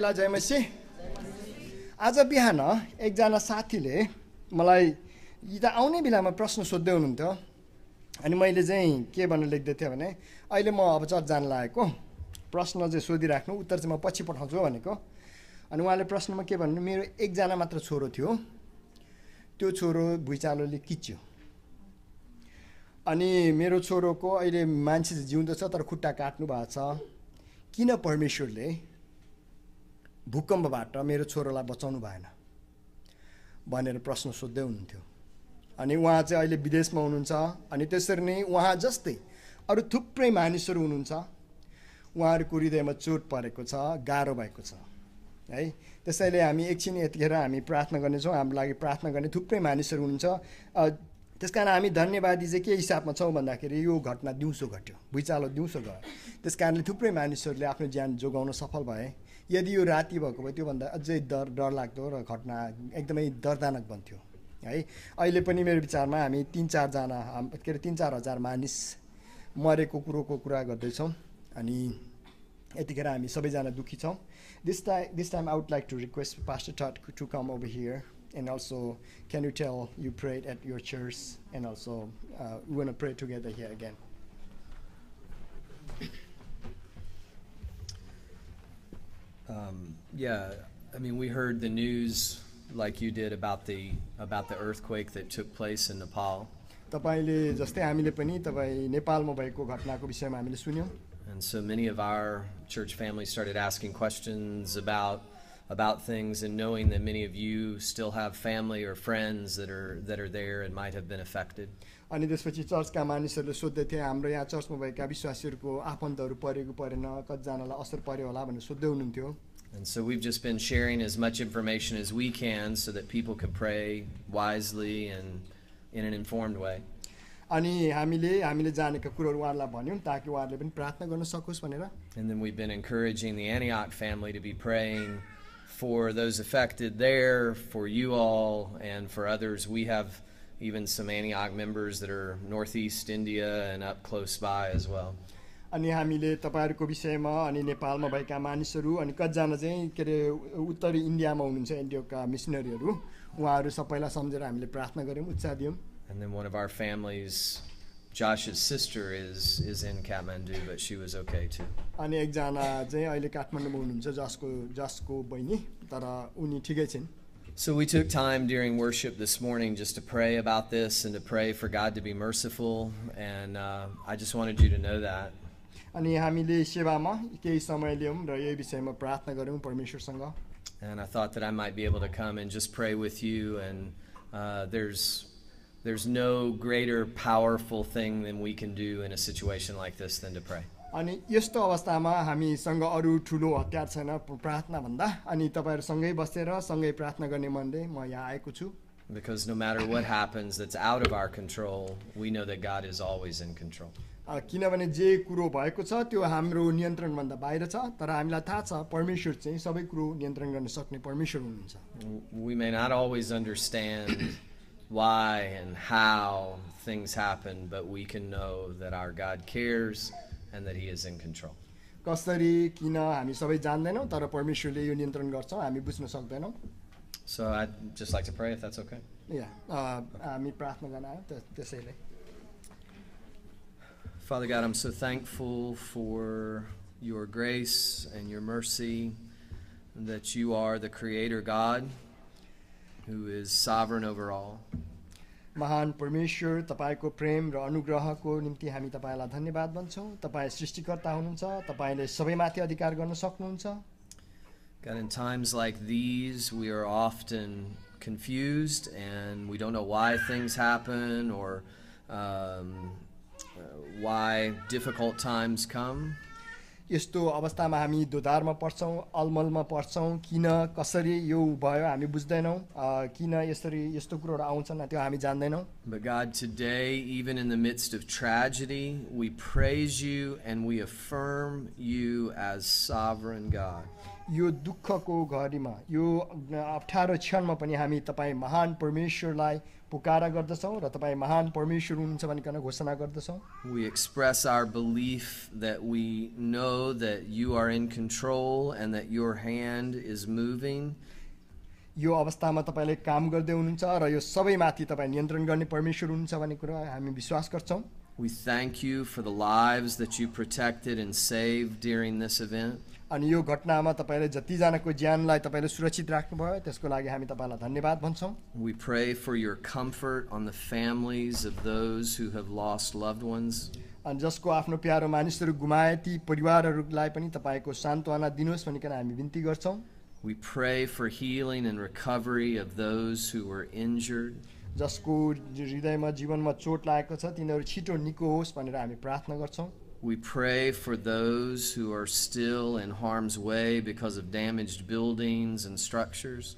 सबैलाई जयमसी आज बिहान एकजना साथीले मलाई त आउने बेलामा प्रश्न सोध्दै हुनुहुन्थ्यो अनि मैले चाहिँ के भनेर लेख्दै थिएँ भने अहिले म अब चर्च जान लागेको प्रश्न चाहिँ सोधिराख्नु उत्तर चाहिँ म पछि पठाउँछु भनेको अनि उहाँले प्रश्नमा के भन्नु मेरो एकजना मात्र छोरो थियो त्यो छोरो भुइँचालोले किच्यो अनि मेरो छोरोको अहिले मान्छे जिउँदो छ तर खुट्टा काट्नु भएको छ किन परमेश्वरले भूकम्पबाट मेरो छोरोलाई बचाउनु भएन भनेर प्रश्न सोध्दै हुनुहुन्थ्यो अनि उहाँ चाहिँ अहिले विदेशमा हुनुहुन्छ अनि त्यसरी नै उहाँ जस्तै अरू थुप्रै मानिसहरू हुनुहुन्छ उहाँहरूको हृदयमा चोट परेको छ गाह्रो भएको छ है त्यसैले हामी एकछिन यतिखेर हामी प्रार्थना गर्नेछौँ हाम्रो लागि प्रार्थना गर्ने थुप्रै मानिसहरू हुनुहुन्छ त्यस कारण हामी धन्यवादी चाहिँ के हिसाबमा छौँ भन्दाखेरि यो घटना दिउँसो घट्यो भुइँचालो दिउँसो गयो त्यस कारणले थुप्रै मानिसहरूले आफ्नो ज्यान जोगाउन सफल भए यदि यो राति भएको भए त्योभन्दा अझै डर डर लाग्थ्यो र घटना एकदमै दर्दानक बन्थ्यो है अहिले पनि मेरो विचारमा हामी तिन चारजना के अरे तिन चार हजार मानिस मरेको कुरोको कुरा गर्दैछौँ अनि यतिखेर हामी सबैजना दुःखी छौँ this time this time I would like to request pastor टट to come over here and also can you tell you pray at your church and also we want pray together here again Um, yeah, I mean, we heard the news like you did about the about the earthquake that took place in Nepal. And so many of our church family started asking questions about about things and knowing that many of you still have family or friends that are that are there and might have been affected. अनि त्यसपछि चर्चका मानिसहरूले सोध्दै थिए हाम्रो यहाँ चर्चमा भएका विश्वासीहरूको आफन्तहरू परेको परेन कतिजनालाई असर पर्यो होला भनेर सोध्दै हुनुहुन्थ्यो and so we've just been sharing as much information as we can so that people can pray wisely and in an informed way. And then we've been encouraging the Antioch family to be praying for those affected there, for you all, and for others. We have even some Antioch members that are Northeast India and up close by as well. अनि हामीले तपाईँहरूको विषयमा अनि नेपालमा भएका मानिसहरू अनि कतिजना चाहिँ के अरे उत्तरी इन्डियामा हुनुहुन्छ इन्डियाका मिसनरीहरू उहाँहरू सबैलाई सम्झेर हामीले प्रार्थना गऱ्यौँ उत्साह दियौँ And then one of our families, Josh's sister, is is in Kathmandu, but she was okay too. So we took time during worship this morning just to pray about this and to pray for God to be merciful, and uh, I just wanted you to know that. अनि हामीले सेवामा केही समय र यही विषयमा प्रार्थना गरौँ परमेश्वरसँग And I thought that I might be able to come and just pray with you. And uh, there's, there's no greater powerful thing than we can do in a situation like this than to pray. Because no matter what happens that's out of our control, we know that God is always in control. किनभने जे कुरो भएको छ त्यो हाम्रो नियन्त्रणभन्दा बाहिर छ तर हामीलाई थाहा छ परमेश्वर चाहिँ सबै कुरो नियन्त्रण गर्न सक्ने परमेश्वर हुनुहुन्छ We may not always understand why and how things happen, but we can know that our God cares and that He is in control. कसरी किन हामी सबै जान्दैनौँ तर परमेश्वरले यो नियन्त्रण गर्छ हामी बुझ्न सक्दैनौँ So I'd just like to pray if okay या Yeah, uh, हामी प्रार्थना गर्न आयो त्यसैले Father God, I'm so thankful for your grace and your mercy, that you are the Creator God who is sovereign over all. महान परमेश्वर तपाईँको प्रेम र अनुग्रहको निम्ति हामी तपाईँलाई धन्यवाद भन्छौँ तपाईँ सृष्टिकर्ता हुनुहुन्छ तपाईँले सबैमाथि अधिकार गर्न सक्नुहुन्छ God, in times like these, we are often confused and we don't know why things happen or um, why difficult times come. यस्तो अवस्थामा हामी धोधारमा पर्छौँ अलमलमा पर्छौँ किन कसरी यो भयो हामी बुझ्दैनौँ किन यसरी यस्तो कुरोहरू आउँछन् त्यो हामी जान्दैनौँ But God, today, even in the midst of tragedy, we praise you and we affirm you as sovereign God. यो दुःखको घडीमा यो अप्ठ्यारो क्षणमा पनि हामी तपाईँ महान परमेश्वरलाई पुकारा गर्दछौँ र तपाईँ महान परमेश्वर हुनुहुन्छ भनिकन घोषणा गर्दछौँ we express our belief that we know that you are in control and that your hand is यो अवस्थामा तपाईँले काम गर्दै हुनुहुन्छ र यो सबैमाथि तपाईँ नियन्त्रण गर्ने परमेश्वर हुनुहुन्छ भन्ने कुरा हामी विश्वास गर्छौँ We thank you for the lives that you protected and saved during this event. अनि यो घटनामा तपाईँले जतिजनाको ज्यानलाई तपाईँले सुरक्षित राख्नुभयो त्यसको लागि हामी तपाईँलाई धन्यवाद भन्छौँ We pray for your comfort on the families of those who have lost loved ones. अनि जसको आफ्नो प्यारो मानिसहरू गुमाए ती परिवारहरूलाई पनि तपाईँको सान्त्वना दिनुहोस् भनिकन हामी विन्ती गर्छौँ We pray for healing and recovery of those who were injured. जसको हृदयमा जीवनमा चोट लागेको छ तिनीहरू छिटो निको होस् भनेर हामी प्रार्थना गर्छौँ We pray for those who are still in harm's way because of damaged buildings and structures.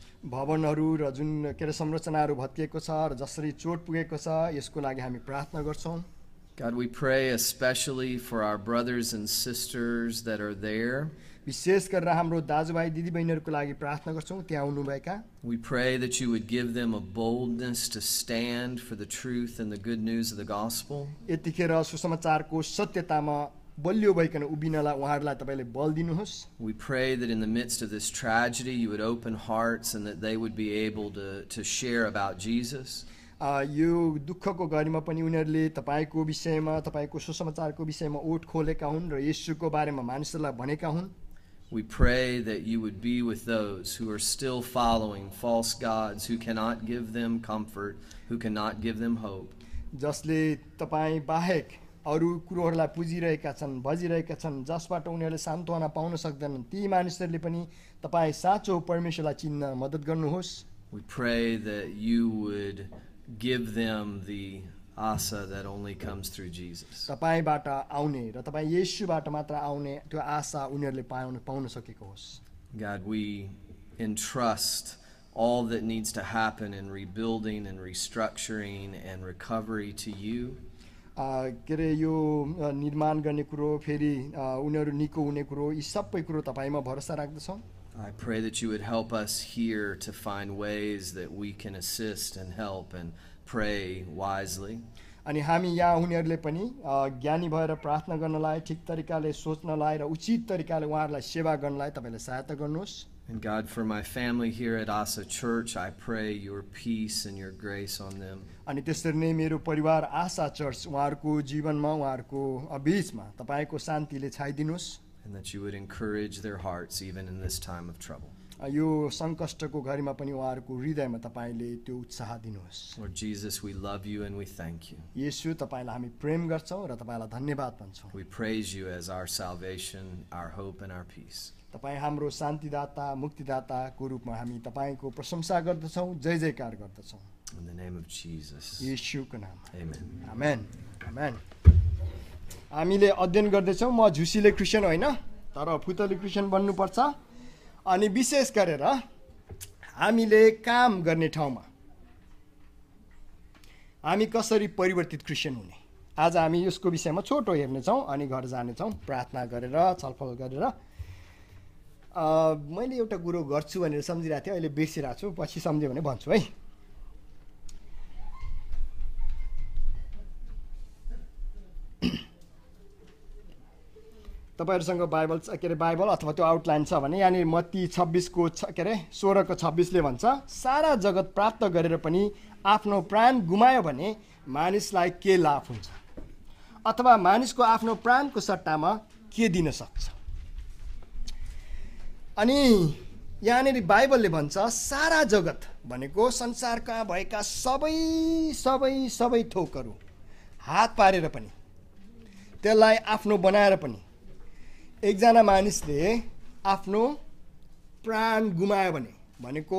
God, we pray especially for our brothers and sisters that are there. विशेष गरेर हाम्रो दाजुभाइ दिदीबहिनीहरूको लागि प्रार्थना गर्छौँ त्यहाँ आउनुभएका We pray that you would give them a boldness to stand for the truth and the good news of the gospel. यतिखेर सुसमाचारको सत्यतामा बलियो भइकन उभिनलाई उहाँहरूलाई तपाईँले बल दिनुहोस् We pray that in the midst of this tragedy you would open hearts and that they would be able to to share about Jesus. यो दुःखको घडीमा पनि उनीहरूले तपाईँको विषयमा तपाईँको सुसमाचारको विषयमा ओठ खोलेका हुन् र यसुको बारेमा मानिसहरूलाई भनेका हुन् we pray that you would be with those who are still following false gods, who cannot give them comfort, who cannot give them hope. जसले तपाईँ बाहेक अरू कुरोहरूलाई पुजिरहेका छन् भजिरहेका छन् जसबाट उनीहरूले सान्त्वना पाउन सक्दैनन् ती मानिसहरूले पनि तपाईँ साँचो परमेश्वरलाई चिन्न मद्दत गर्नुहोस् We pray that you would give them the Asha that only comes through Jesus. तपाईँबाट आउने र तपाईँ येशूबाट मात्र आउने त्यो आशा उनीहरूले पाउन पाउन सकेको होस् God, we entrust all that needs to happen in rebuilding and restructuring and recovery to you. I pray that you would help us here to find ways that we can assist and help and pray wisely. अनि हामी यहाँ उनीहरूले पनि ज्ञानी भएर प्रार्थना गर्नलाई ठिक तरिकाले सोच्नलाई र उचित तरिकाले उहाँहरूलाई सेवा गर्नलाई तपाईँले सहायता गर्नुहोस् And God, for my family here at Asa Church, I pray your peace and your grace on them. And that you would encourage their hearts even in this time of trouble. यो सङ्कष्टको घडीमा पनि उहाँहरूको हृदयमा तपाईँले त्यो उत्साह दिनुहोस् Lord Jesus, we love you and we thank you. येशू तपाईँलाई हामी प्रेम गर्छौँ र तपाईँलाई धन्यवाद भन्छौँ We praise you as our salvation, our hope, and our peace. तपाईँ हाम्रो शान्तिदाता मुक्तिदाताको रूपमा हामी तपाईँको प्रशंसा गर्दछौँ जय जयकार गर्दछौँ In the name of Jesus. येशूको नाम Amen. Amen. Amen. हामीले अध्ययन गर्दैछौँ म झुसीले क्रिस्चियन होइन तर फुतले क्रिस्चियन बन्नुपर्छ अनि विशेष गरेर हामीले काम गर्ने ठाउँमा हामी कसरी परिवर्तित क्रिस्चियन हुने आज हामी यसको विषयमा छोटो हेर्नेछौँ अनि घर जानेछौँ प्रार्थना गरेर छलफल गरेर मैले एउटा कुरो गर्छु भनेर सम्झिरहेको थिएँ अहिले बिर्सिरहेको छु पछि सम्झ्यो भने भन्छु है तपाईँहरूसँग बाइबल के अरे बाइबल अथवा त्यो आउटलाइन छ भने यहाँनिर म ती छब्बिसको छ के अरे सोह्रको छब्बिसले भन्छ सारा जगत प्राप्त गरेर पनि आफ्नो प्राण गुमायो भने मानिसलाई के लाभ हुन्छ अथवा मानिसको आफ्नो प्राणको सट्टामा के दिन सक्छ अनि यहाँनिर बाइबलले भन्छ सारा जगत भनेको संसारका भएका सबै सबै सबै थोकहरू हात पारेर पनि त्यसलाई आफ्नो बनाएर पनि एकजना मानिसले आफ्नो प्राण गुमायो भने भनेको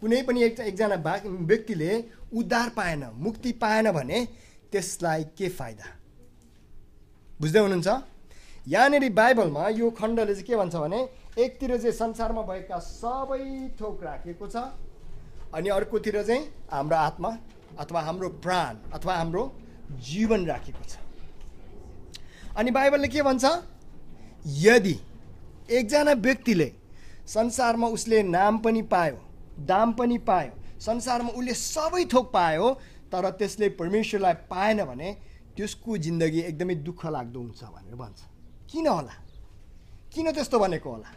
कुनै पनि एक एकजना व्यक्तिले उद्धार पाएन मुक्ति पाएन भने त्यसलाई के फाइदा बुझ्दै हुनुहुन्छ यहाँनिर बाइबलमा यो खण्डले चाहिँ के भन्छ भने एकतिर चाहिँ संसारमा भएका सबै थोक राखेको छ अनि अर्कोतिर चाहिँ हाम्रो आत्मा अथवा हाम्रो प्राण अथवा हाम्रो जीवन राखेको छ अनि बाइबलले के भन्छ यदि एकजना व्यक्तिले संसारमा उसले नाम पनि पायो दाम पनि पायो संसारमा उसले सबै थोक पायो तर त्यसले परमेश्वरलाई पाएन भने त्यसको जिन्दगी एकदमै दुःख लाग्दो हुन्छ भनेर भन्छ किन होला किन त्यस्तो भनेको होला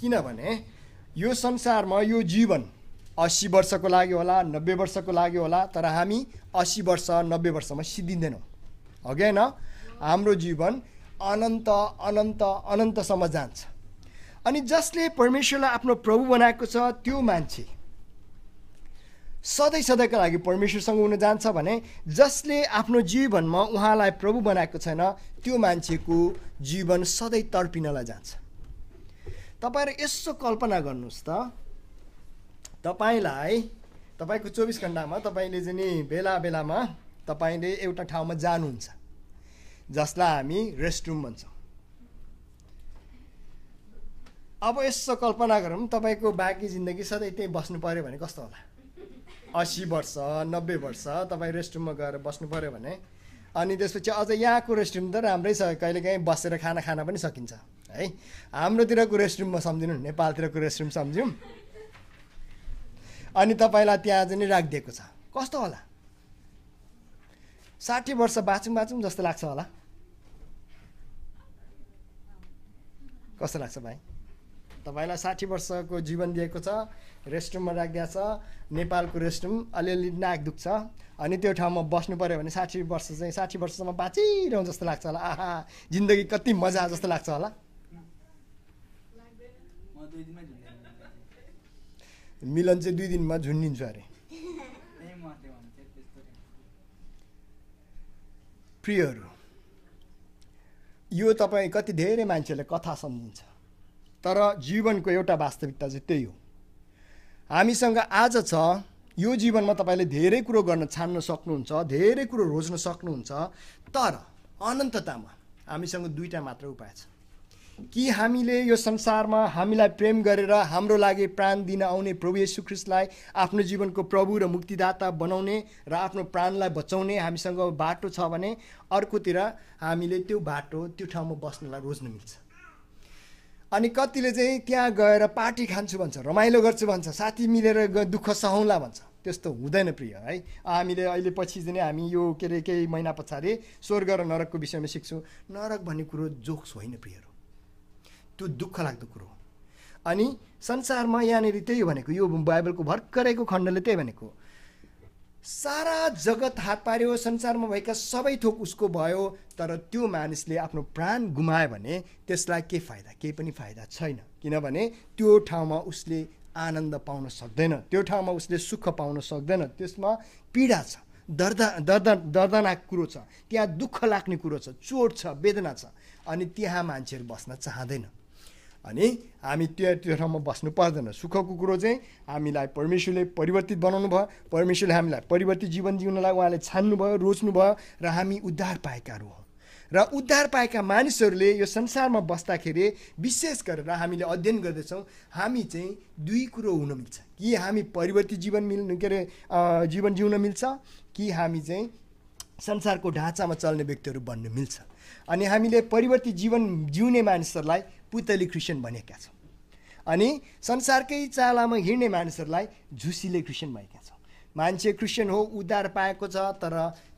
किनभने यो संसारमा यो जीवन असी वर्षको लागि होला नब्बे वर्षको लागि होला तर हामी असी वर्ष नब्बे वर्षमा सिद्धिँदैनौँ होइन हाम्रो जीवन अनन्त अनन्त अनन्तसम्म जान्छ अनि जसले परमेश्वरलाई आफ्नो प्रभु बनाएको छ त्यो मान्छे सधैँ सधैँका लागि परमेश्वरसँग हुन जान्छ भने जसले आफ्नो जीवनमा उहाँलाई प्रभु बनाएको छैन त्यो मान्छेको जीवन सधैँ तर्पिनलाई जान्छ तपाईँहरू यसो कल्पना गर्नुहोस् त तपाईँलाई तपाईँको चौबिस घन्टामा तपाईँले चाहिँ नि बेला बेलामा तपाईँले एउटा ठाउँमा जानुहुन्छ जसलाई हामी रेस्ट रुम भन्छौँ अब यसो कल्पना गरौँ तपाईँको बाँकी जिन्दगी सधैँ त्यहीँ बस्नु पऱ्यो भने कस्तो होला असी वर्ष नब्बे वर्ष तपाईँ रेस्टरुममा गएर बस्नु पऱ्यो भने अनि त्यसपछि अझ यहाँको रुम त राम्रै छ कहिलेकाहीँ बसेर खाना खान पनि सकिन्छ है हाम्रोतिरको रेस्टरुममा सम्झिनु नेपालतिरको रेस्टरुम सम्झ्यौँ अनि तपाईँलाई त्यहाँ चाहिँ नि राखिदिएको छ कस्तो होला साठी वर्ष बाँचौँ बाँचौँ जस्तो लाग्छ होला कस्तो लाग्छ भाइ तपाईँलाई साठी वर्षको जीवन दिएको छ रेस्टरुममा राखिदिएको छ नेपालको रेस्टरुम अलिअलि नाक दुख्छ अनि त्यो ठाउँमा बस्नु पऱ्यो भने साठी वर्ष चाहिँ साठी वर्षसम्म बाँचिरहँ जस्तो लाग्छ होला आहा जिन्दगी कति मजा जस्तो लाग्छ होला मिलन चाहिँ दुई दिनमा झुन्डिन्छ अरे प्रियहरू यो तपाईँ कति धेरै मान्छेले कथा सम्झिन्छ तर जीवनको एउटा वास्तविकता चाहिँ त्यही हो हामीसँग आज छ यो जीवनमा तपाईँले धेरै कुरो गर्न छान्न सक्नुहुन्छ धेरै कुरो रोज्न सक्नुहुन्छ तर अनन्ततामा हामीसँग दुईवटा मात्र उपाय छ कि हामीले यो संसारमा हामीलाई प्रेम गरेर हाम्रो लागि प्राण दिन आउने प्रभु ख्रिस्टलाई आफ्नो जीवनको प्रभु र मुक्तिदाता बनाउने र आफ्नो प्राणलाई बचाउने हामीसँग बाटो छ भने अर्कोतिर हामीले त्यो बाटो त्यो ठाउँमा बस्नलाई रोज्नु मिल्छ अनि कतिले चाहिँ त्यहाँ गएर पार्टी खान्छु भन्छ रमाइलो गर्छु भन्छ साथी मिलेर दुःख सहौँला भन्छ त्यस्तो हुँदैन प्रिय है हामीले अहिले पछि चाहिँ हामी यो के अरे केही महिना पछाडि स्वर्ग र नरकको विषयमा सिक्छौँ नरक भन्ने कुरो जोक्स होइन प्रियहरू त्यो दुःख लाग्दो कुरो हो अनि संसारमा यहाँनिर त्यही भनेको यो बाइबलको भर्खरैको खण्डले त्यही भनेको सारा जगत हात पार्यो संसारमा भएका सबै थोक उसको भयो तर त्यो मानिसले आफ्नो प्राण गुमायो भने त्यसलाई के फाइदा केही पनि फाइदा छैन किनभने त्यो ठाउँमा उसले आनन्द पाउन सक्दैन त्यो ठाउँमा उसले सुख पाउन सक्दैन त्यसमा पीडा छ दर्दा दर्दा दर्दनाक कुरो छ त्यहाँ दुःख लाग्ने कुरो छ चोट छ वेदना छ अनि त्यहाँ मान्छेहरू बस्न चाहँदैन अनि हामी त्यो त्यो ठाउँमा बस्नु पर्दैन सुखको कुरो चाहिँ हामीलाई परमेश्वरले परिवर्तित बनाउनु भयो परमेश्वरले हामीलाई परिवर्तित जीवन जिउनलाई उहाँले छान्नुभयो रोज्नुभयो र हामी उद्धार पाएकाहरू हौँ र उद्धार पाएका मानिसहरूले यो संसारमा बस्दाखेरि विशेष गरेर हामीले अध्ययन गर्दैछौँ हामी चाहिँ दुई कुरो हुन मिल्छ कि हामी परिवर्तित जीवन मिल्नु के अरे जीवन जिउन मिल्छ कि हामी चाहिँ संसारको ढाँचामा चल्ने व्यक्तिहरू बन्न मिल्छ अनि हामीले परिवर्तित जीवन जिउने मानिसहरूलाई पुतली क्रिस्चियन भनेका छौँ अनि संसारकै चालामा हिँड्ने मानिसहरूलाई झुसीले क्रिस्चियन भएका छौँ मान्छे क्रिस्चियन हो उद्धार पाएको छ तर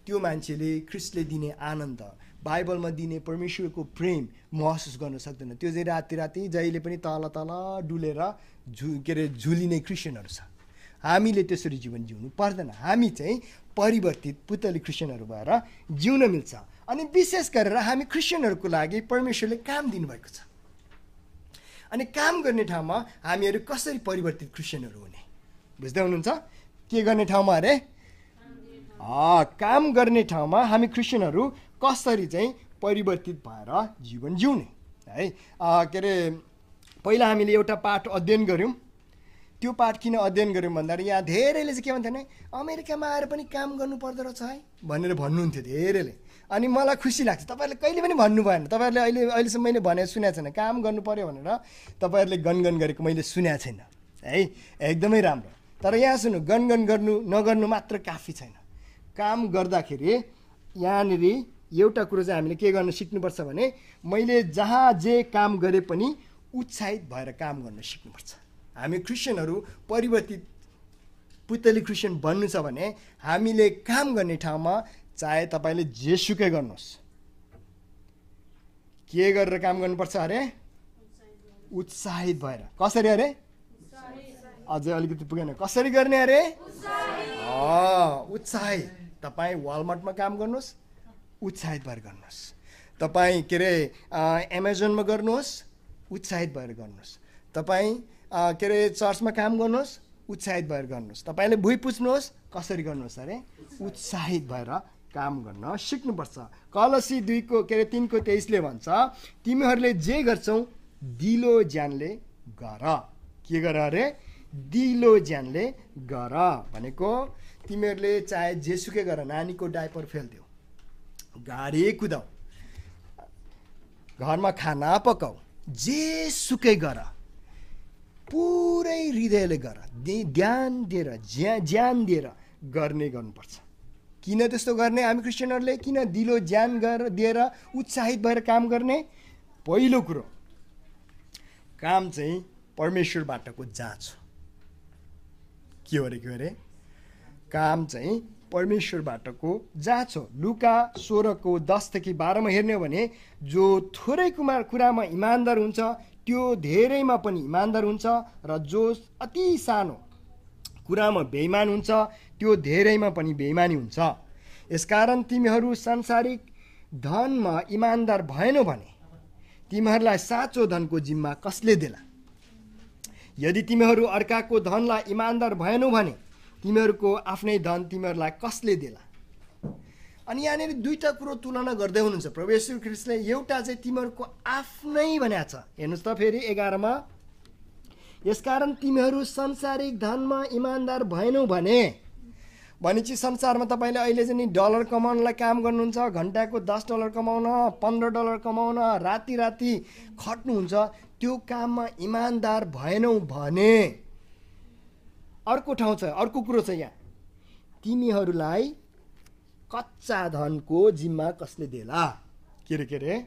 त्यो मान्छेले क्रिस्टले दिने आनन्द बाइबलमा दिने परमेश्वरको प्रेम महसुस गर्न सक्दैन त्यो चाहिँ राति राति जहिले पनि तल तल डुलेर झु के अरे झुलिने क्रिस्चियनहरू छ हामीले त्यसरी जीवन जिउनु पर्दैन हामी चाहिँ परिवर्तित पुतली क्रिस्चियनहरू भएर जिउन मिल्छ अनि विशेष गरेर हामी क्रिस्चियनहरूको लागि परमेश्वरले काम दिनुभएको छ अनि काम गर्ने ठाउँमा हामीहरू कसरी परिवर्तित क्रिस्चियनहरू हुने बुझ्दै हुनुहुन्छ के गर्ने ठाउँमा अरे काम गर्ने ठाउँमा हामी क्रिस्चियनहरू कसरी चाहिँ परिवर्तित भएर जीवन जिउने है के अरे पहिला हामीले एउटा पाठ अध्ययन गऱ्यौँ त्यो पार्ट किन अध्ययन गऱ्यौँ भन्दाखेरि यहाँ धेरैले चाहिँ के भन्थ्यो भने अमेरिकामा आएर पनि काम गर्नु पर्दो रहेछ है भनेर भन्नुहुन्थ्यो धेरैले अनि मलाई खुसी लाग्छ तपाईँहरूले कहिले पनि भन्नु भएन तपाईँहरूले अहिले अहिलेसम्म मैले भने सुनेको छैन काम गर्नु पऱ्यो भनेर तपाईँहरूले गनगन गरेको मैले सुनेको छैन है एकदमै राम्रो तर यहाँ सुन्नु गनगन गर्नु नगर्नु मात्र काफी छैन काम गर्दाखेरि यहाँनिर एउटा कुरो चाहिँ हामीले के गर्न सिक्नुपर्छ भने मैले जहाँ जे काम गरे पनि उत्साहित भएर काम गर्न सिक्नुपर्छ हामी क्रिस्चियनहरू परिवर्तित पुतली क्रिस्चियन बन्नु छ भने हामीले काम गर्ने ठाउँमा चाहे तपाईँले जेसुकै गर्नुहोस् के गरेर काम गर्नुपर्छ अरे उत्साहित भएर कसरी अरे अझै अलिकति पुगेन कसरी गर्ने अरे उत्साहित तपाईँ वालमार्टमा काम गर्नुहोस् उत्साहित भएर गर्नुहोस् तपाईँ के अरे एमाजोनमा गर्नुहोस् उत्साहित भएर गर्नुहोस् तपाईँ के अरे चर्चमा काम गर्नुहोस् उत्साहित भएर गर्नुहोस् तपाईँले भुइँ पुज्नुहोस् कसरी गर्नुहोस् अरे उत्साहित भएर काम गर्न सिक्नुपर्छ कलसी दुईको के अरे तिनको तेइसले भन्छ तिमीहरूले जे गर्छौ दिलो ज्यानले गर के गर अरे दिलो ज्यानले गर भनेको तिमीहरूले चाहे जेसुकै गर नानीको डाइपर फेलिदेऊ गाडी कुदाऊ घरमा खाना पकाऊ जेसुकै गर पुरै हृदयले गर ध्यान दिएर ज्या ज्यान दिएर गर्ने गर्नुपर्छ किन त्यस्तो गर्ने हामी क्रिस्चियनहरूले किन दिलो ज्यान गरेर दिएर उत्साहित भएर काम गर्ने पहिलो कुरो काम चाहिँ परमेश्वरबाटको जाँच हो के हो अरे के अरे काम चाहिँ परमेश्वरबाटको जाँच हो लुका सोह्रको दसदेखि बाह्रमा हेर्ने हो भने जो थोरै कुमार कुरामा इमान्दार हुन्छ त्यो धेरैमा पनि इमान्दार हुन्छ र जो अति सानो कुरामा बेइमान हुन्छ त्यो धेरैमा पनि बेइमानी हुन्छ यसकारण तिमीहरू सांसारिक धनमा इमान्दार भएनौ भने तिमीहरूलाई साँचो धनको जिम्मा कसले देला यदि तिमीहरू अर्काको धनलाई इमान्दार भएनौ भने तिमीहरूको आफ्नै धन तिमीहरूलाई कसले देला अनि यहाँनिर दुईवटा कुरो तुलना गर्दै हुनुहुन्छ प्रवेश्वर ख्रिस्टले एउटा चाहिँ तिमीहरूको आफ्नै भनेको छ हेर्नुहोस् त फेरि एघारमा यसकारण तिमीहरू संसारिक धनमा इमान्दार भएनौ भने भनेपछि संसारमा तपाईँले अहिले चाहिँ नि डलर कमाउनलाई काम गर्नुहुन्छ घन्टाको दस डलर कमाउन पन्ध्र डलर कमाउन राति राति खट्नुहुन्छ त्यो काममा इमान्दार भएनौ भने अर्को ठाउँ छ अर्को कुरो छ यहाँ तिमीहरूलाई कच्चा धनको जिम्मा कसले देला के अरे के अरे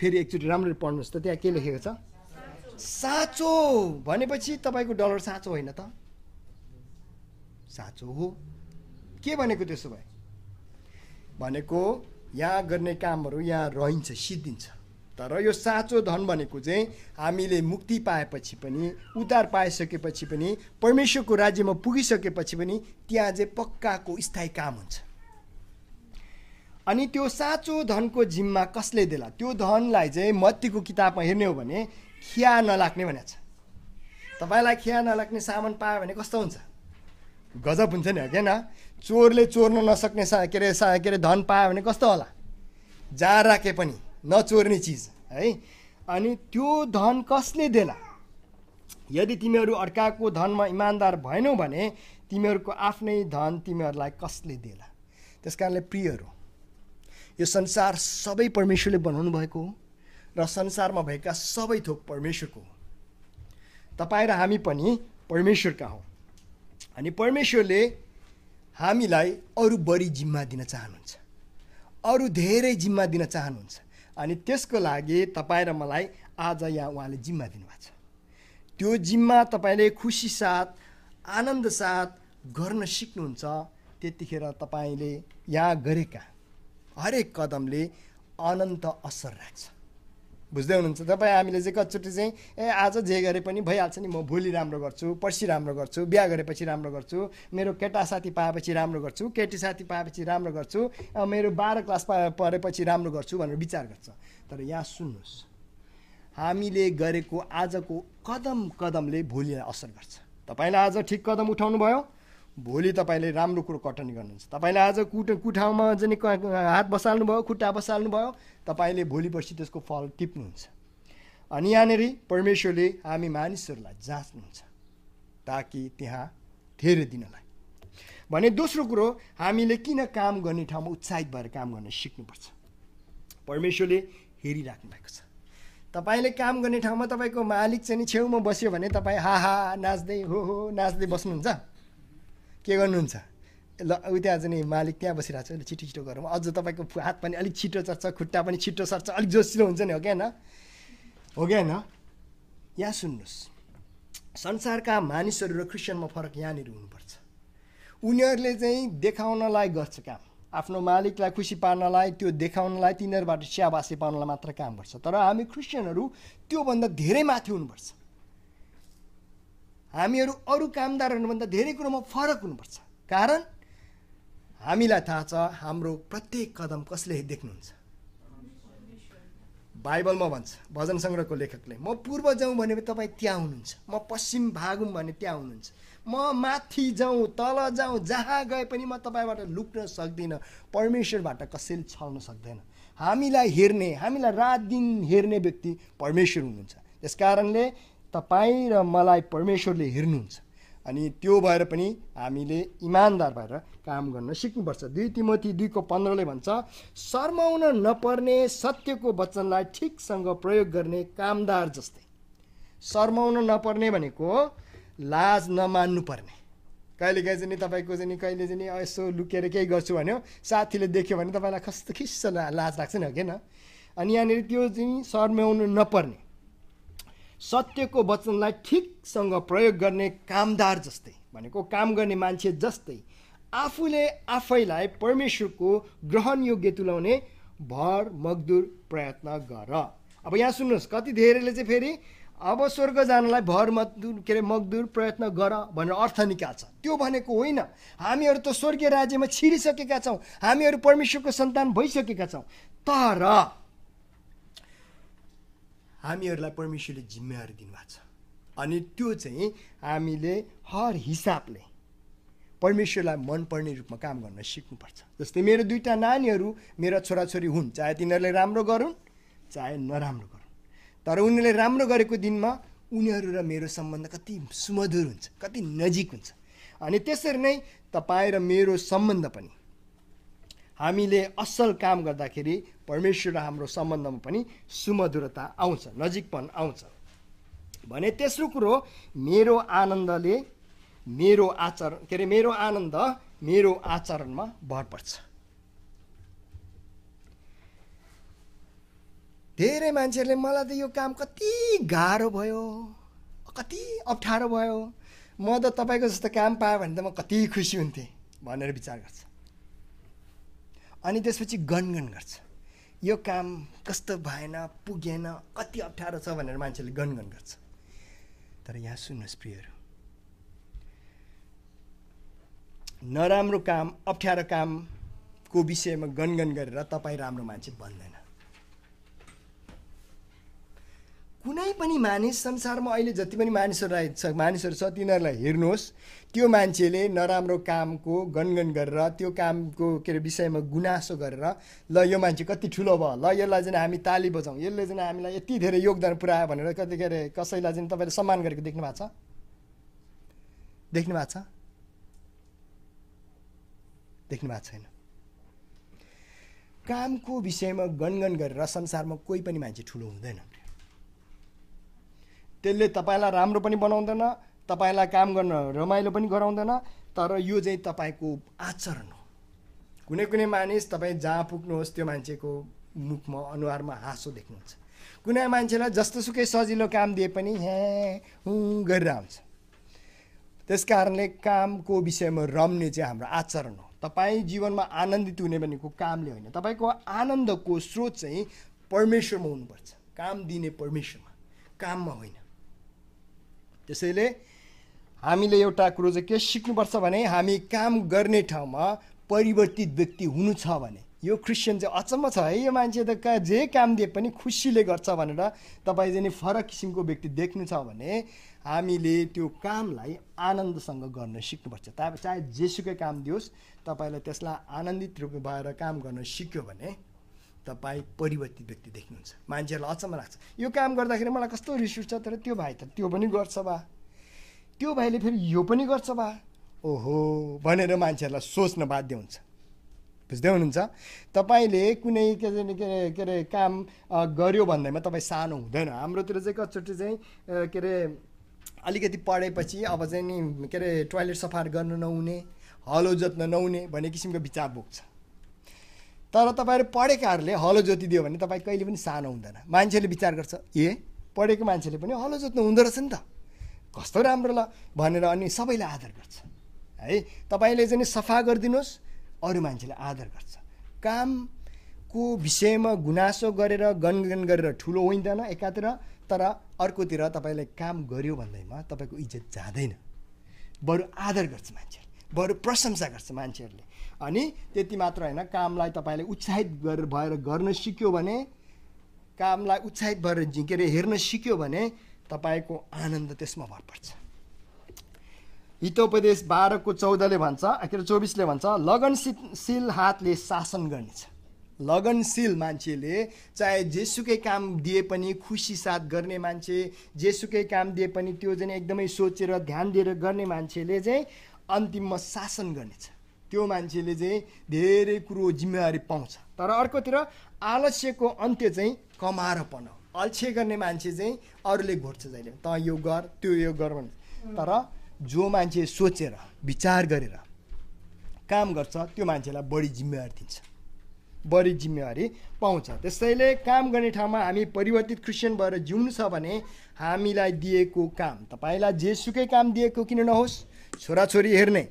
फेरि एकचोटि राम्ररी पढ्नुहोस् त त्यहाँ के लेखेको छ साँचो भनेपछि तपाईँको डलर साँचो होइन त साँचो हो के भनेको त्यसो भए भनेको यहाँ गर्ने कामहरू यहाँ रहन्छ सिद्धिन्छ तर यो साँचो धन भनेको चाहिँ हामीले मुक्ति पाएपछि पनि उद्धार पाइसकेपछि पनि परमेश्वरको राज्यमा पुगिसकेपछि पनि त्यहाँ चाहिँ पक्काको स्थायी काम हुन्छ अनि त्यो साँचो धनको जिम्मा कसले देला त्यो धनलाई चाहिँ मत्तीको किताबमा हेर्ने हो भने खिया नलाग्ने भनेको छ तपाईँलाई खिया नलाग्ने सामान पायो भने कस्तो हुन्छ गजब हुन्छ नि हो क्या चोरले चोर्न नसक्ने सा के अरे के अरे धन पायो भने कस्तो होला जहाँ राखे पनि नचोर्ने चिज है अनि त्यो धन कसले देला यदि तिमीहरू अर्काको धनमा इमान्दार भएनौ भने तिमीहरूको आफ्नै धन तिमीहरूलाई कसले देला त्यस कारणले प्रियहरू यो संसार सबै परमेश्वरले बनाउनु भएको हो र संसारमा भएका सबै थोक परमेश्वरको हो तपाईँ र हामी पनि परमेश्वरका हौँ अनि परमेश्वरले हामीलाई अरू बढी जिम्मा दिन चाहनुहुन्छ अरू धेरै जिम्मा दिन चाहनुहुन्छ अनि त्यसको लागि तपाईँ र मलाई आज यहाँ उहाँले जिम्मा दिनुभएको छ त्यो जिम्मा तपाईँले खुसी साथ आनन्द साथ गर्न सिक्नुहुन्छ त्यतिखेर तपाईँले यहाँ गरेका हरेक कदमले अनन्त असर राख्छ बुझ्दै हुनुहुन्छ तपाईँ हामीले चाहिँ कतिचोटि चाहिँ ए आज जे गरे पनि भइहाल्छ नि म भोलि राम्रो गर्छु पर्सि राम्रो गर्छु बिहा गरेपछि राम्रो गर्छु मेरो केटा साथी पाएपछि राम्रो गर्छु केटी साथी पाएपछि राम्रो गर्छु मेरो बाह्र क्लास पा परेपछि राम्रो गर्छु भनेर विचार गर्छ तर यहाँ सुन्नुहोस् हामीले गरेको आजको कदम कदमले भोलिलाई असर गर्छ तपाईँले आज ठिक कदम उठाउनु भयो भोलि तपाईँले राम्रो कुरो कटन गर्नुहुन्छ तपाईँले आज कुट कुठाउमा जाने हात बसाल्नु भयो खुट्टा बसाल्नु भयो तपाईँले भोलि पर्सि त्यसको फल टिप्नुहुन्छ अनि यहाँनिर परमेश्वरले हामी मानिसहरूलाई जाँच्नुहुन्छ ताकि त्यहाँ धेरै दिनलाई भने दोस्रो कुरो हामीले किन काम गर्ने ठाउँमा उत्साहित भएर काम गर्न सिक्नुपर्छ परमेश्वरले हेरिराख्नु भएको छ तपाईँले काम गर्ने ठाउँमा तपाईँको मालिक चाहिँ छेउमा बस्यो भने तपाईँ हाहा नाच्दै हो हो नाच्दै बस्नुहुन्छ के गर्नुहुन्छ ल उ त्यहाँ चाहिँ मालिक त्यहाँ बसिरहेको छ छिटो छिटो गरौँ अझ तपाईँको हात पनि अलिक छिटो चर्छ खुट्टा पनि छिटो सर्छ अलिक जोसिलो हुन्छ नि हो क्या न हो क्या न यहाँ सुन्नुहोस् संसारका मानिसहरू र क्रिस्चियनमा फरक यहाँनिर हुनुपर्छ उनीहरूले चाहिँ देखाउनलाई गर्छ काम आफ्नो मालिकलाई खुसी पार्नलाई त्यो देखाउनलाई तिनीहरूबाट स्याबासी पाउनलाई मात्र काम गर्छ तर हामी क्रिस्चियनहरू त्योभन्दा धेरै माथि हुनुपर्छ हामीहरू अरू कामदारहरूभन्दा धेरै कुरोमा फरक हुनुपर्छ कारण हामीलाई थाहा छ हाम्रो प्रत्येक कदम कसले देख्नुहुन्छ बाइबलमा भन्छ भजन सङ्ग्रहको लेखकले म पूर्व जाउँ भने तपाईँ त्यहाँ हुनुहुन्छ म पश्चिम भागौँ भने त्यहाँ हुनुहुन्छ म माथि जाउँ तल जाउँ जहाँ गए पनि म तपाईँबाट लुक्न सक्दिनँ परमेश्वरबाट कसैले छल्न सक्दैन हामीलाई हेर्ने हामीलाई रात दिन हेर्ने व्यक्ति परमेश्वर हुनुहुन्छ त्यस कारणले तपाईँ र मलाई परमेश्वरले हेर्नुहुन्छ अनि त्यो भएर पनि हामीले इमान्दार भएर काम गर्न सिक्नुपर्छ दुई तिमोती दुईको पन्ध्रले भन्छ शर्माउन नपर्ने सत्यको वचनलाई ठिकसँग प्रयोग गर्ने कामदार जस्तै शर्माउन नपर्ने भनेको लाज नमान्नुपर्ने कहिले कहिले चाहिँ नि तपाईँको चाहिँ नि कहिले चाहिँ नि यसो लुकेर केही गर्छु भन्यो साथीले देख्यो भने तपाईँलाई कस्तो खिस्स लाज लाग्छ नि हो कि अनि यहाँनिर त्यो चाहिँ शर्माउनु नपर्ने सत्यको वचनलाई ठिकसँग प्रयोग गर्ने कामदार जस्तै भनेको काम गर्ने मान्छे जस्तै आफूले आफैलाई परमेश्वरको ग्रहणयोग्य तुल्याउने भर मजदुर प्रयत्न गर अब यहाँ सुन्नुहोस् कति धेरैले चाहिँ फेरि अब स्वर्ग जानलाई भर मजदुर के अरे मजदुर प्रयत्न गर भनेर अर्थ निकाल्छ त्यो भनेको होइन हामीहरू त स्वर्गीय राज्यमा छिरिसकेका छौँ हामीहरू परमेश्वरको सन्तान भइसकेका छौँ तर हामीहरूलाई परमेश्वरले जिम्मेवारी दिनुभएको छ अनि त्यो चाहिँ हामीले हर हिसाबले परमेश्वरलाई मनपर्ने रूपमा काम गर्न सिक्नुपर्छ जस्तै मेरो दुईवटा नानीहरू मेरा छोराछोरी हुन् चाहे तिनीहरूले राम्रो गरून् चाहे नराम्रो गरून् तर उनीहरूले राम्रो गरेको दिनमा उनीहरू र मेरो सम्बन्ध कति सुमधुर हुन्छ कति नजिक हुन्छ अनि त्यसरी नै तपाईँ र मेरो सम्बन्ध पनि हामीले असल काम गर्दाखेरि परमेश्वर र हाम्रो सम्बन्धमा पनि सुमधुरता आउँछ नजिकपन आउँछ भने तेस्रो कुरो मेरो आनन्दले मेरो आचरण के अरे मेरो आनन्द मेरो आचरणमा भर पर्छ धेरै मान्छेहरूले मलाई त यो काम कति गाह्रो भयो कति अप्ठ्यारो भयो म त तपाईँको जस्तो काम पाएँ भने त म कति खुसी हुन्थेँ भनेर विचार गर्छ अनि त्यसपछि गनगन गर्छ यो काम कस्तो भएन पुगेन कति अप्ठ्यारो छ भनेर मान्छेले गनगन गर्छ तर यहाँ सुन्नुहोस् प्रियहरू नराम्रो काम अप्ठ्यारो कामको विषयमा गनगन गरेर तपाईँ राम्रो मान्छे बन्दैन पनि मानिस संसारमा अहिले जति पनि मानिसहरूलाई छ मानिसहरू छ तिनीहरूलाई हेर्नुहोस् त्यो मान्छेले नराम्रो कामको गनगन गरेर त्यो कामको के अरे विषयमा गुनासो गरेर ल यो मान्छे कति ठुलो भयो ल यसलाई चाहिँ हामी ताली बजाउँ यसले चाहिँ हामीलाई यति धेरै योगदान पुऱ्यायो भनेर कति के अरे कसैलाई चाहिँ तपाईँले सम्मान गरेको देख्नु भएको छ देख्नु भएको छ देख्नु भएको छैन कामको विषयमा गनगन गरेर संसारमा कोही पनि मान्छे ठुलो हुँदैन त्यसले तपाईँलाई राम्रो पनि बनाउँदैन तपाईँलाई काम गर्न रमाइलो पनि गराउँदैन तर यो चाहिँ तपाईँको आचरण हो कुनै कुनै मानिस तपाईँ जहाँ पुग्नुहोस् त्यो मान्छेको मुखमा अनुहारमा हाँसो देख्नुहुन्छ कुनै मान्छेलाई जस्तोसुकै सजिलो काम दिए पनि हे गरेर आउँछ त्यस कारणले कामको विषयमा रम्ने चाहिँ हाम्रो आचरण हो तपाईँ जीवनमा आनन्दित हुने भनेको कामले होइन तपाईँको आनन्दको स्रोत चाहिँ परमेश्वरमा हुनुपर्छ काम दिने परमेश्वरमा काममा होइन त्यसैले हामीले एउटा कुरो चाहिँ के सिक्नुपर्छ भने हामी काम गर्ने ठाउँमा परिवर्तित व्यक्ति हुनु छ भने यो क्रिस्चियन चाहिँ अचम्म छ है यो मान्छे त का जे काम दिए पनि खुसीले गर्छ भनेर तपाईँ चाहिँ फरक किसिमको व्यक्ति देख्नु छ भने हामीले त्यो कामलाई आनन्दसँग गर्न सिक्नुपर्छ तपाईँ चाहे जेसुकै काम दियोस् तपाईँलाई त्यसलाई आनन्दित रूपमा भएर काम गर्न सिक्यो भने तपाईँ परिवर्तित व्यक्ति देख्नुहुन्छ मान्छेहरूलाई अचम्म लाग्छ यो काम गर्दाखेरि मलाई कस्तो रिस उठ्छ तर त्यो भाइ त त्यो पनि गर्छ बा त्यो भाइले फेरि यो पनि गर्छ बा ओहो भनेर मान्छेहरूलाई सोच्न बाध्य हुन्छ बुझ्दै हुनुहुन्छ तपाईँले कुनै के अरे के अरे काम गर्यो भन्दैमा तपाईँ सानो हुँदैन हाम्रोतिर चाहिँ कतिचोटि चाहिँ के अरे अलिकति पढेपछि अब चाहिँ नि के अरे टोइलेट सफा गर्न नहुने हलो जोत्न नहुने भन्ने किसिमको विचार बोक्छ तर तपाईँहरू पढेकाहरूले हलो जोतिदियो भने तपाईँ कहिले पनि सानो हुँदैन मान्छेले विचार गर्छ ए पढेको मान्छेले पनि हलो जोत्नु हुँदो रहेछ नि त कस्तो राम्रो ल भनेर अनि सबैले आदर गर्छ है तपाईँले चाहिँ सफा गरिदिनुहोस् अरू मान्छेले आदर गर्छ कामको विषयमा गुनासो गरेर गनगन गरेर ठुलो होइँदैन एकातिर तर अर्कोतिर तपाईँले काम गर्यो भन्दैमा तपाईँको इज्जत जाँदैन बरु आदर गर्छ मान्छे बरु प्रशंसा गर्छ मान्छेहरूले अनि त्यति मात्र होइन कामलाई तपाईँले उत्साहित गरेर भएर गर्न सिक्यो भने कामलाई उत्साहित भएर के हेर्न सिक्यो भने तपाईँको आनन्द त्यसमा भर पर्छ हितोपदेश बाह्रको चौधले भन्छ के अरे चौबिसले भन्छ लगनशील हातले शासन गर्नेछ लगनशील मान्छेले चाहे जेसुकै काम दिए पनि खुसी साथ गर्ने मान्छे जेसुकै काम दिए पनि त्यो चाहिँ एकदमै सोचेर ध्यान दिएर गर्ने मान्छेले चाहिँ अन्तिममा शासन गर्नेछ त्यो मान्छेले चाहिँ धेरै कुरो जिम्मेवारी पाउँछ तर अर्कोतिर आलस्यको अन्त्य चाहिँ कमाएर पन अल्छे गर्ने मान्छे चाहिँ अरूले घोट्छ जहिले त यो गर त्यो यो गर भने तर जो मान्छे सोचेर विचार गरेर काम गर्छ त्यो मान्छेलाई बढी जिम्मेवारी दिन्छ बढी जिम्मेवारी पाउँछ त्यसैले काम गर्ने ठाउँमा हामी परिवर्तित क्रिस्चियन भएर जिउनु छ भने हामीलाई दिएको काम तपाईँलाई जेसुकै काम दिएको किन नहोस् छोराछोरी हेर्ने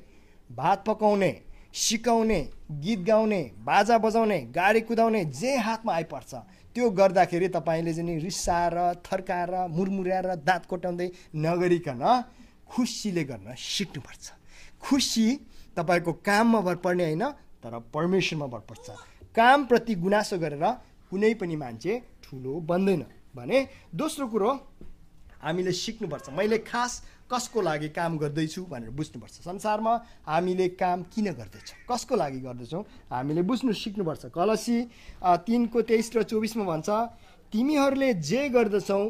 भात पकाउने सिकाउने गीत गाउने बाजा बजाउने गाडी कुदाउने जे हातमा आइपर्छ त्यो गर्दाखेरि तपाईँले चाहिँ रिसाएर थर्काएर मुरमुर्याएर दाँत कोट्याउँदै नगरिकन खुसीले गर्न सिक्नुपर्छ खुसी तपाईँको काममा भर पर्ने होइन तर परमेश्वरमा भर पर्छ कामप्रति गुनासो गरेर कुनै पनि मान्छे ठुलो बन्दैन भने दोस्रो कुरो हामीले सिक्नुपर्छ मैले खास कसको लागि काम गर्दैछु भनेर बुझ्नुपर्छ संसारमा हामीले काम किन गर्दैछौँ कसको लागि गर्दैछौँ हामीले बुझ्नु सिक्नुपर्छ कलसी तिनको तेइस र चौबिसमा भन्छ तिमीहरूले जे गर्दछौ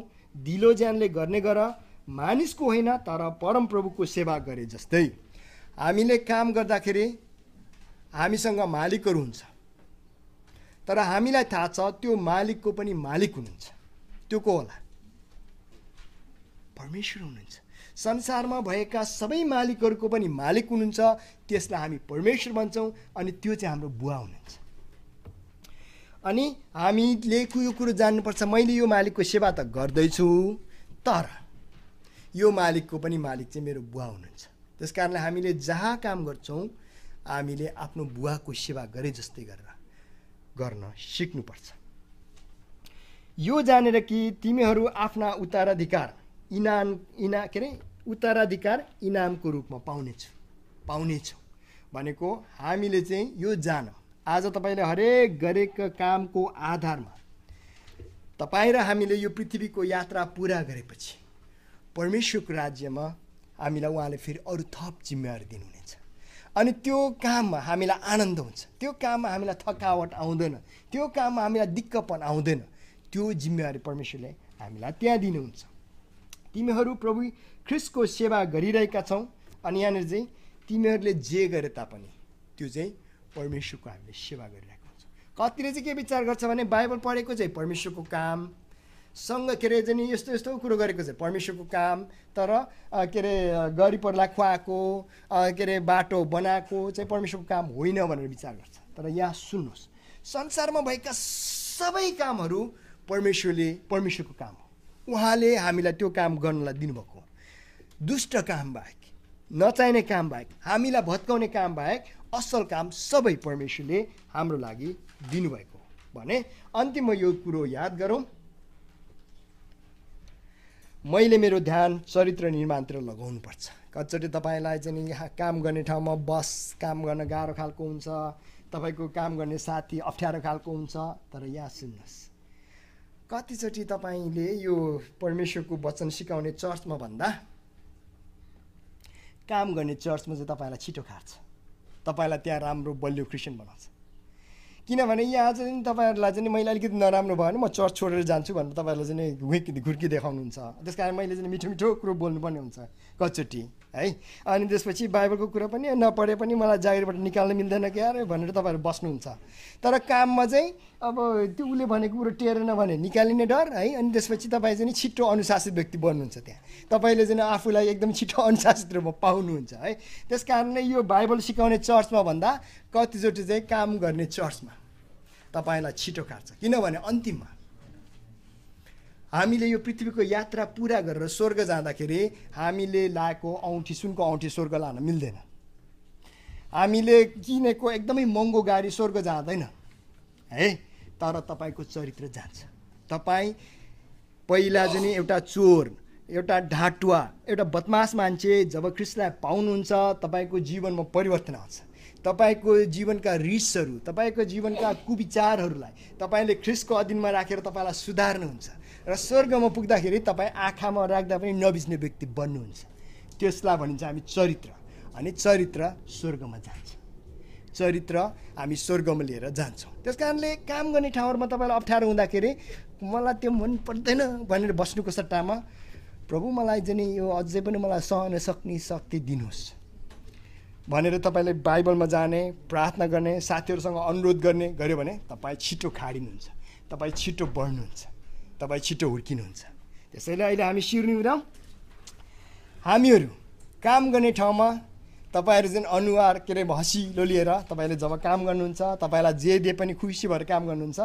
दिलो ज्यानले गर्ने गर मानिसको होइन तर परमप्रभुको सेवा गरे जस्तै हामीले काम गर्दाखेरि हामीसँग मालिकहरू हुन्छ तर हामीलाई थाहा छ त्यो मालिकको पनि मालिक हुनुहुन्छ त्यो को होला परमेश्वर हुनुहुन्छ संसारमा भएका सबै मालिकहरूको पनि मालिक हुनुहुन्छ त्यसलाई हामी परमेश्वर भन्छौँ अनि त्यो चाहिँ हाम्रो बुवा हुनुहुन्छ अनि हामीले यो कुरो जान्नुपर्छ मैले यो मालिकको सेवा त गर्दैछु तर यो मालिकको पनि मालिक चाहिँ मेरो बुवा हुनुहुन्छ त्यस कारणले हामीले जहाँ काम गर्छौँ हामीले आफ्नो बुवाको सेवा गरे जस्तै गरेर गर्न सिक्नुपर्छ यो जानेर कि तिमीहरू आफ्ना उत्तराधिकार इनाम इना के अरे उत्तराधिकार इनामको रूपमा पाउनेछु पाउनेछौँ भनेको हामीले चाहिँ यो जान आज तपाईँले हरेक गरेको कामको आधारमा तपाईँ र हामीले यो पृथ्वीको यात्रा पुरा गरेपछि परमेश्वरको राज्यमा हामीलाई उहाँले फेरि अरू थप जिम्मेवारी दिनुहुनेछ अनि त्यो काममा हामीलाई आनन्द हुन्छ त्यो काममा हामीलाई थकावट आउँदैन त्यो काममा हामीलाई दिक्कपन आउँदैन त्यो जिम्मेवारी परमेश्वरले हामीलाई त्यहाँ दिनुहुन्छ तिमीहरू प्रभु ख्रिस्टको सेवा गरिरहेका छौँ अनि यहाँनिर चाहिँ तिमीहरूले जे गरे तापनि त्यो चाहिँ परमेश्वरको हामीले सेवा गरिरहेको हुन्छ कतिले चाहिँ के विचार गर्छ भने बाइबल पढेको चाहिँ परमेश्वरको काम सँग के अरे चाहिँ यस्तो यस्तो कुरो गरेको चाहिँ परमेश्वरको काम तर के अरे गरिबहरूलाई खुवाएको के अरे बाटो बनाएको चाहिँ परमेश्वरको काम होइन भनेर विचार गर्छ तर यहाँ सुन्नुहोस् संसारमा भएका सबै कामहरू परमेश्वरले परमेश्वरको काम हो उहाँले हामीलाई त्यो काम गर्नलाई दिनुभएको दुष्ट काम बाहेक नचाहिने काम बाहेक हामीलाई भत्काउने काम बाहेक असल काम सबै परमेश्वरले हाम्रो लागि दिनुभएको भने अन्तिममा यो कुरो याद गरौँ मैले मेरो ध्यान चरित्र निर्माणतिर लगाउनुपर्छ कचोटि तपाईँलाई चाहिँ यहाँ काम गर्ने ठाउँमा बस काम गर्न गाह्रो खालको हुन्छ तपाईँको काम गर्ने साथी अप्ठ्यारो खालको हुन्छ तर यहाँ सुन्नुहोस् कतिचोटि तपाईँले यो परमेश्वरको वचन सिकाउने चर्चमा भन्दा काम गर्ने चर्चमा चाहिँ तपाईँलाई छिटो खार्छ तपाईँलाई त्यहाँ राम्रो बलियो क्रिस्चियन बनाउँछ किनभने यहाँ आज चाहिँ तपाईँहरूलाई चाहिँ मैले अलिकति नराम्रो भयो भने म चर्च छोडेर जान्छु भनेर तपाईँहरूलाई चाहिँ घुर्की घुर्की देखाउनुहुन्छ त्यस कारण मैले चाहिँ मिठो मिठो कुरो बोल्नुपर्ने हुन्छ कचोटि है अनि त्यसपछि बाइबलको कुरा पनि नपढे पनि मलाई जागिरबाट निकाल्नु मिल्दैन क्या अरे भनेर तपाईँहरू बस्नुहुन्छ तर काममा चाहिँ अब त्यो उसले भनेको कुरो टेरेन भने निकालिने डर है अनि त्यसपछि तपाईँ चाहिँ छिटो अनुशासित व्यक्ति बन्नुहुन्छ त्यहाँ तपाईँले चाहिँ आफूलाई एकदम छिट्टो अनुशासित रूपमा पाउनुहुन्छ है त्यस कारणले यो बाइबल सिकाउने चर्चमा भन्दा कतिचोटि चाहिँ काम गर्ने चर्चमा तपाईँलाई छिटो काट्छ किनभने अन्तिममा हामीले यो पृथ्वीको यात्रा पुरा गरेर स्वर्ग जाँदाखेरि हामीले लाएको औँठी सुनको औँठी स्वर्ग लान मिल्दैन हामीले किनेको एकदमै महँगो गाडी स्वर्ग जाँदैन है तर तपाईँको चरित्र जान्छ तपाईँ पहिला जुन एउटा चोर एउटा ढाँटुवा एउटा बदमास मान्छे जब क्रिस्टलाई पाउनुहुन्छ तपाईँको जीवनमा परिवर्तन आउँछ तपाईँको जीवनका रिसहरू तपाईँको जीवनका कुविचारहरूलाई तपाईँले ख्रिसको अधीनमा राखेर तपाईँलाई सुधार्नुहुन्छ र स्वर्गमा पुग्दाखेरि तपाईँ आँखामा राख्दा पनि नबिज्ने व्यक्ति बन्नुहुन्छ त्यसलाई भनिन्छ हामी चरित्र अनि चरित्र स्वर्गमा जान्छ चरित्र हामी स्वर्गमा लिएर जान्छौँ त्यस कारणले काम गर्ने ठाउँहरूमा तपाईँलाई अप्ठ्यारो हुँदाखेरि मलाई त्यो मन पर्दैन भनेर बस्नुको सट्टामा प्रभु मलाई चाहिँ यो अझै पनि मलाई सहन सक्ने शक्ति दिनुहोस् भनेर तपाईँले बाइबलमा जाने प्रार्थना गर्ने साथीहरूसँग अनुरोध गर्ने गऱ्यो भने तपाईँ छिटो खाडिनुहुन्छ तपाईँ छिटो बढ्नुहुन्छ तपाईँ छिटो हुर्किनुहुन्छ त्यसैले अहिले हामी सिर्नु हुँदौँ हामीहरू काम गर्ने ठाउँमा तपाईँहरू जुन अनुहार के अरे हँसिलो लिएर तपाईँले जब काम गर्नुहुन्छ तपाईँलाई जे दिए पनि खुसी भएर काम गर्नुहुन्छ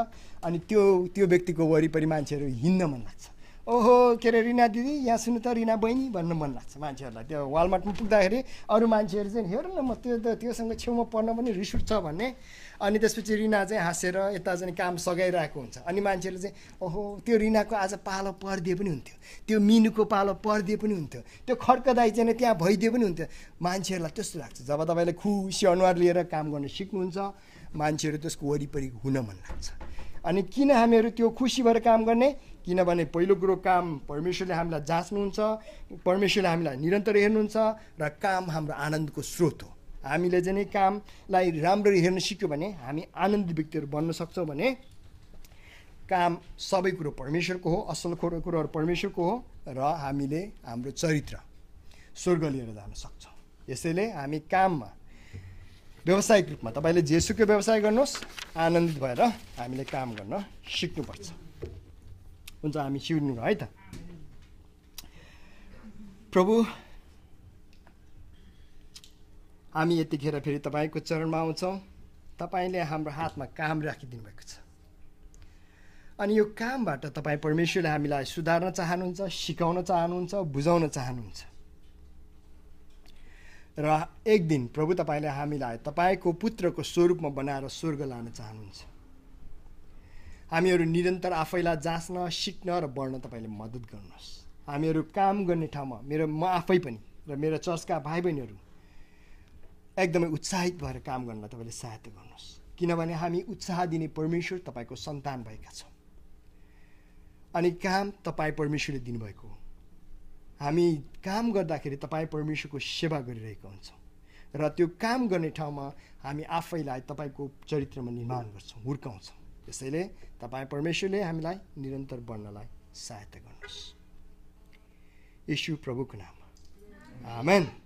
अनि त्यो त्यो व्यक्तिको वरिपरि मान्छेहरू हिँड्न मन लाग्छ ओहो के अरे रिना दिदी यहाँ सुन्नु त रिना बहिनी भन्नु मन लाग्छ मान्छेहरूलाई त्यो वालमार्टमा पुग्दाखेरि अरू मान्छेहरू चाहिँ हेर न म त्यो त त्योसँग छेउमा पर्न पनि रिस उठ्छ भन्ने अनि त्यसपछि रिना चाहिँ हाँसेर यता चाहिँ काम सघाइरहेको हुन्छ अनि मान्छेहरूले चाहिँ ओहो त्यो रिनाको आज पालो परिदिए पनि हुन्थ्यो त्यो मिनुको पालो परिदिए पनि हुन्थ्यो त्यो खड्कदाई चाहिँ त्यहाँ भइदिए पनि हुन्थ्यो मान्छेहरूलाई त्यस्तो लाग्छ जब तपाईँले खुसी अनुहार लिएर काम गर्न सिक्नुहुन्छ मान्छेहरू त्यसको वरिपरि हुन मन लाग्छ अनि किन हामीहरू त्यो खुसी भएर काम गर्ने किनभने पहिलो कुरो काम परमेश्वरले हामीलाई जाँच्नुहुन्छ परमेश्वरले हामीलाई निरन्तर हेर्नुहुन्छ र काम हाम्रो आनन्दको स्रोत हो हामीले चाहिँ कामलाई राम्ररी हेर्न सिक्यो भने हामी आनन्द व्यक्तिहरू बन्न सक्छौँ भने काम सबै कुरो परमेश्वरको हो असल कुरो कुरोहरू परमेश्वरको हो र हामीले हाम्रो चरित्र स्वर्ग लिएर जान सक्छौँ यसैले हामी काममा व्यवसायिक रूपमा तपाईँले जेसुकै व्यवसाय गर्नुहोस् आनन्दित भएर हामीले काम गर्न सिक्नुपर्छ हुन्छ हामी सिउनु है त प्रभु हामी यतिखेर फेरि तपाईँको चरणमा आउँछौँ तपाईँले हाम्रो हातमा काम राखिदिनु भएको छ अनि यो कामबाट तपाईँ परमेश्वरले हामीलाई सुधार्न चाहनुहुन्छ सिकाउन चाहनुहुन्छ बुझाउन चाहनुहुन्छ र एक दिन प्रभु तपाईँले हामीलाई तपाईँको पुत्रको स्वरूपमा बनाएर स्वर्ग लान चाहनुहुन्छ हामीहरू निरन्तर आफैलाई जाँच्न सिक्न र बढ्न तपाईँले मद्दत गर्नुहोस् हामीहरू काम गर्ने ठाउँमा मेरो म आफै पनि र मेरो चर्चका भाइ बहिनीहरू एकदमै उत्साहित भएर काम गर्न तपाईँले सहायता गर्नुहोस् किनभने हामी उत्साह दिने परमेश्वर तपाईँको सन्तान भएका छौँ अनि काम तपाईँ परमेश्वरले दिनुभएको हो हामी काम गर्दाखेरि तपाईँ परमेश्वरको सेवा गरिरहेका हुन्छौँ र त्यो काम गर्ने ठाउँमा हामी आफैलाई तपाईँको चरित्रमा निर्माण गर्छौँ हुर्काउँछौँ त्यसैले तपाईँ परमेश्वरले हामीलाई निरन्तर बढ्नलाई सहायता गर्नुहोस् यशु प्रभुको नाम आमेन